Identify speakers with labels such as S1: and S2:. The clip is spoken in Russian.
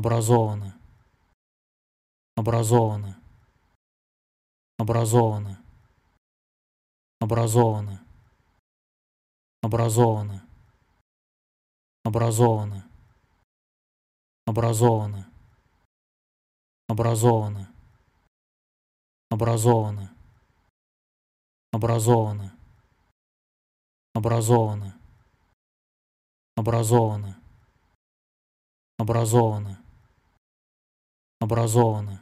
S1: образованы образованы образованы образованы образованы образованы образованы образованы образованы образованы образованы образованы образованы образованы